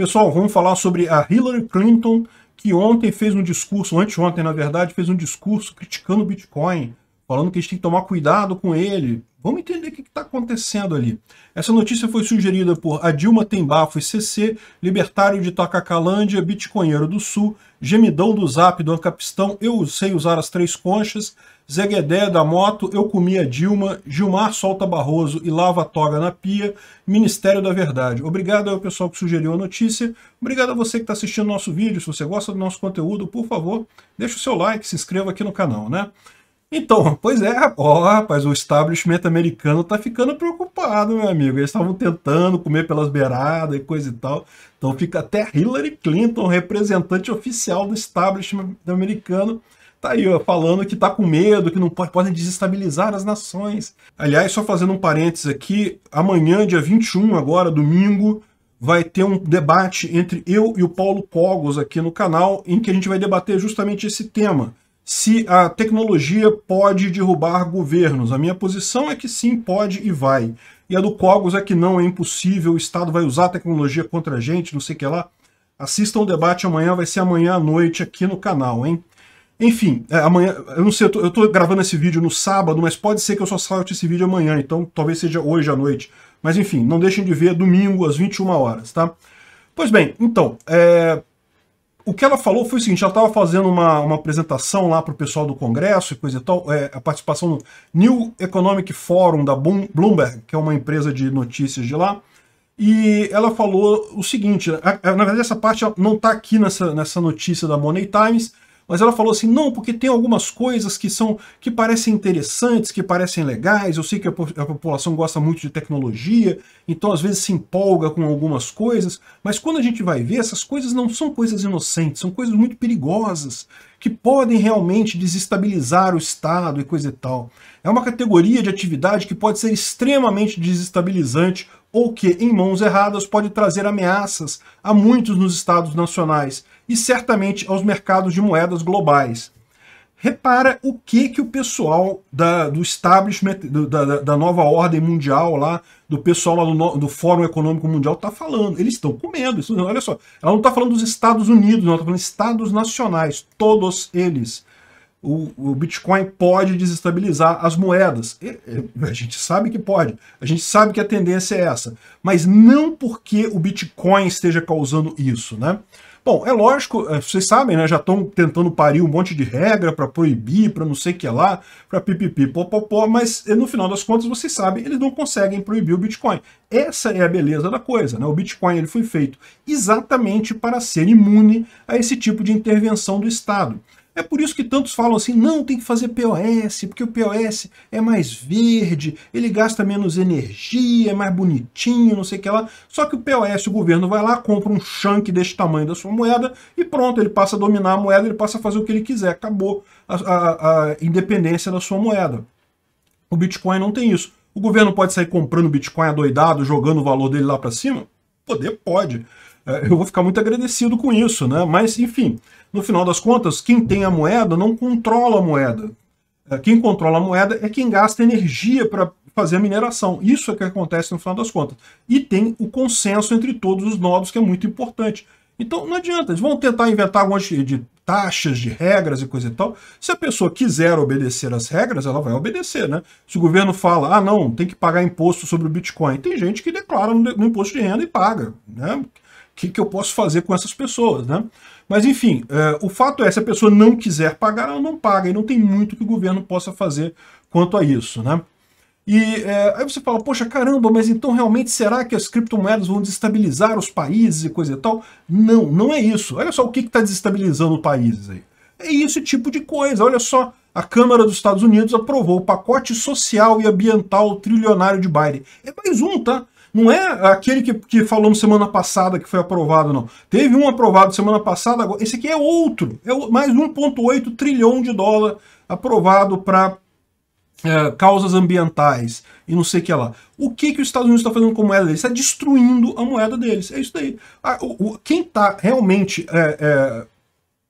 Pessoal, vamos falar sobre a Hillary Clinton, que ontem fez um discurso, anteontem na verdade, fez um discurso criticando o Bitcoin falando que a gente tem que tomar cuidado com ele. Vamos entender o que está acontecendo ali. Essa notícia foi sugerida por Adilma Tem Bafo e CC, libertário de Tocacalândia, bitcoinheiro do Sul, gemidão do Zap do Ancapistão, eu sei usar as três conchas, Zé Guedé da Moto, eu comi a Dilma, Gilmar solta Barroso e lava a toga na pia, Ministério da Verdade. Obrigado ao pessoal que sugeriu a notícia, obrigado a você que está assistindo nosso vídeo, se você gosta do nosso conteúdo, por favor, deixa o seu like, se inscreva aqui no canal, né? Então, pois é, ó, rapaz, o establishment americano tá ficando preocupado, meu amigo. Eles estavam tentando comer pelas beiradas e coisa e tal. Então fica até Hillary Clinton, representante oficial do establishment americano, tá aí ó, falando que tá com medo, que não pode, podem desestabilizar as nações. Aliás, só fazendo um parênteses aqui, amanhã, dia 21, agora, domingo, vai ter um debate entre eu e o Paulo Cogos aqui no canal, em que a gente vai debater justamente esse tema se a tecnologia pode derrubar governos. A minha posição é que sim, pode e vai. E a do Cogos é que não, é impossível, o Estado vai usar a tecnologia contra a gente, não sei o que lá. Assistam o debate amanhã, vai ser amanhã à noite aqui no canal, hein? Enfim, é, amanhã, eu não sei, eu tô, eu tô, gravando esse vídeo no sábado, mas pode ser que eu só salte esse vídeo amanhã, então talvez seja hoje à noite. Mas enfim, não deixem de ver domingo às 21 horas, tá? Pois bem, então, é, o que ela falou foi o seguinte: ela estava fazendo uma, uma apresentação lá para o pessoal do Congresso e coisa e tal, é, a participação no New Economic Forum da Bloomberg, que é uma empresa de notícias de lá, e ela falou o seguinte: a, a, na verdade, essa parte não está aqui nessa, nessa notícia da Money Times, mas ela falou assim: não, porque tem algumas coisas que são que parecem interessantes, que parecem legais. Eu sei que a, a população gosta muito de tecnologia, então às vezes se empolga com algumas coisas, mas quando a gente vai ver, essas coisas não são coisas inocentes, são coisas muito perigosas que podem realmente desestabilizar o Estado e coisa e tal. É uma categoria de atividade que pode ser extremamente desestabilizante ou que, em mãos erradas, pode trazer ameaças a muitos nos Estados nacionais e certamente aos mercados de moedas globais. Repara o que que o pessoal da, do establishment, do, da, da nova ordem mundial lá, do pessoal lá do, do Fórum Econômico Mundial está falando. Eles estão com medo. olha só, ela não está falando dos Estados Unidos, não, está falando estados nacionais, todos eles. O, o, Bitcoin pode desestabilizar as moedas. A gente sabe que pode, a gente sabe que a tendência é essa, mas não porque o Bitcoin esteja causando isso, né? Bom, é lógico, é, vocês sabem, né? Já estão tentando parir um monte de regra para proibir, para não sei o que lá, para pipipi, popopó, mas eh, no final das contas, vocês sabem, eles não conseguem proibir o Bitcoin. Essa é a beleza da coisa, né? O Bitcoin ele foi feito exatamente para ser imune a esse tipo de intervenção do Estado. É por isso que tantos falam assim, não, tem que fazer POS, porque o POS é mais verde, ele gasta menos energia, é mais bonitinho, não sei o que lá. Só que o POS, o governo vai lá, compra um chunk desse tamanho da sua moeda e pronto, ele passa a dominar a moeda, ele passa a fazer o que ele quiser. Acabou a, a, a independência da sua moeda. O Bitcoin não tem isso. O governo pode sair comprando Bitcoin adoidado, jogando o valor dele lá para cima? Poder pode. É, eu vou ficar muito agradecido com isso, né? Mas, enfim, no final das contas, quem tem a moeda não controla a moeda. É, quem controla a moeda é quem gasta energia para fazer a mineração. Isso é que acontece no final das contas. E tem o consenso entre todos os nodos, que é muito importante. Então não adianta, eles vão tentar inventar algumas de taxas, de regras e coisa e tal. Se a pessoa quiser obedecer as regras, ela vai obedecer, né? Se o governo fala, ah não, tem que pagar imposto sobre o Bitcoin, tem gente que declara no imposto de renda e paga, né? que, que eu posso fazer com essas pessoas, né? Mas enfim, é, o fato é, se a pessoa não quiser pagar, ela não paga, e não tem muito que o governo possa fazer quanto a isso, né? E é, aí você fala, poxa, caramba, mas então realmente será que as criptomoedas vão desestabilizar os países e coisa e tal? Não, não é isso. Olha só o que está desestabilizando os países aí. É esse tipo de coisa. Olha só, a Câmara dos Estados Unidos aprovou o pacote social e ambiental trilionário de Biden. É mais um, tá? Não é aquele que, que falamos semana passada que foi aprovado, não. Teve um aprovado semana passada, agora, esse aqui é outro. É mais 1,8 trilhão de dólar aprovado para é, causas ambientais e não sei o que lá. O que, que os Estados Unidos está fazendo com a moeda deles? Está destruindo a moeda deles. É isso daí. Ah, o, o, quem está realmente é, é,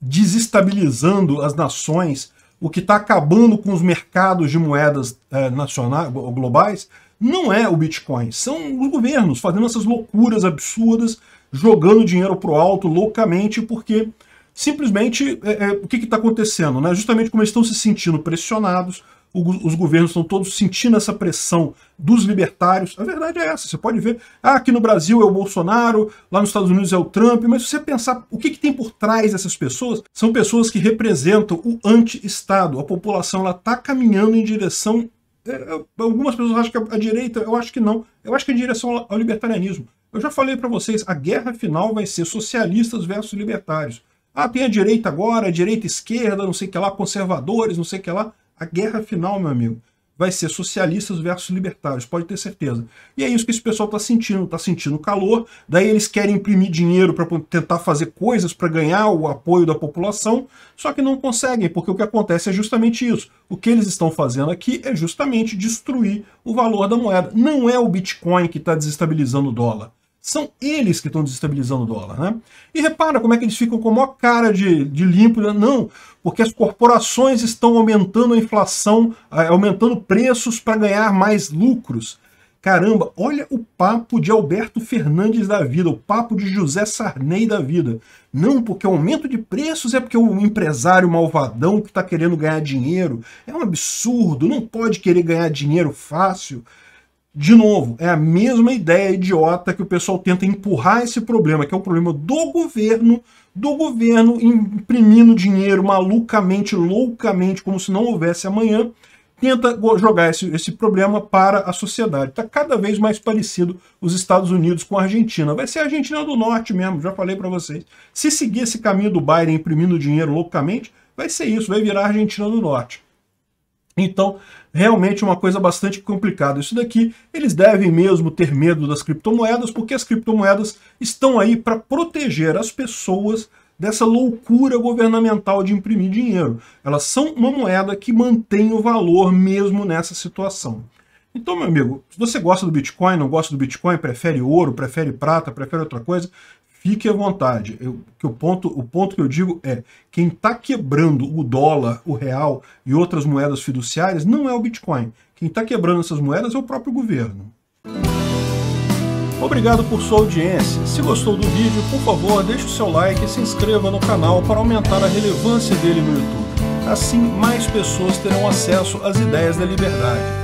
desestabilizando as nações, o que está acabando com os mercados de moedas é, nacionais, globais, não é o Bitcoin, são os governos fazendo essas loucuras absurdas, jogando dinheiro para o alto loucamente, porque simplesmente é, é, o que está acontecendo? Né? Justamente como eles estão se sentindo pressionados, os governos estão todos sentindo essa pressão dos libertários. A verdade é essa, você pode ver, ah, aqui no Brasil é o Bolsonaro, lá nos Estados Unidos é o Trump, mas se você pensar o que, que tem por trás dessas pessoas, são pessoas que representam o anti-Estado. A população está caminhando em direção é, é, algumas pessoas acham que a direita, eu acho que não. Eu acho que em direção ao libertarianismo. Eu já falei para vocês, a guerra final vai ser socialistas versus libertários. Ah, tem a direita agora, a direita esquerda, não sei o que lá, conservadores, não sei o que lá. A guerra final, meu amigo, vai ser socialistas versus libertários, pode ter certeza. E é isso que esse pessoal está sentindo, está sentindo calor, daí eles querem imprimir dinheiro para tentar fazer coisas para ganhar o apoio da população, só que não conseguem, porque o que acontece é justamente isso. O que eles estão fazendo aqui é justamente destruir o valor da moeda. Não é o Bitcoin que está desestabilizando o dólar. São eles que estão desestabilizando o dólar, né? E repara como é que eles ficam com a maior cara de, de limpo, né? não, porque as corporações estão aumentando a inflação, aumentando preços para ganhar mais lucros. Caramba, olha o papo de Alberto Fernandes da vida, o papo de José Sarney da vida. Não porque o aumento de preços é porque o empresário malvadão que está querendo ganhar dinheiro. É um absurdo, não pode querer ganhar dinheiro fácil. De novo, é a mesma ideia idiota que o pessoal tenta empurrar esse problema, que é o problema do governo, do governo imprimindo dinheiro malucamente, loucamente, como se não houvesse amanhã, tenta jogar esse, esse problema para a sociedade. Está cada vez mais parecido os Estados Unidos com a Argentina. Vai ser a Argentina do Norte mesmo, já falei para vocês. Se seguir esse caminho do Biden imprimindo dinheiro loucamente, vai ser isso, vai virar a Argentina do Norte. Então, realmente é uma coisa bastante complicada. Isso daqui, eles devem mesmo ter medo das criptomoedas, porque as criptomoedas estão aí para proteger as pessoas dessa loucura governamental de imprimir dinheiro. Elas são uma moeda que mantém o valor mesmo nessa situação. Então, meu amigo, se você gosta do Bitcoin, não gosta do Bitcoin, prefere ouro, prefere prata, prefere outra coisa, fique à vontade. Eu, que o, ponto, o ponto que eu digo é, quem está quebrando o dólar, o real e outras moedas fiduciárias não é o Bitcoin. Quem está quebrando essas moedas é o próprio governo. Obrigado por sua audiência. Se gostou do vídeo, por favor, deixe o seu like e se inscreva no canal para aumentar a relevância dele no YouTube. Assim, mais pessoas terão acesso às ideias da liberdade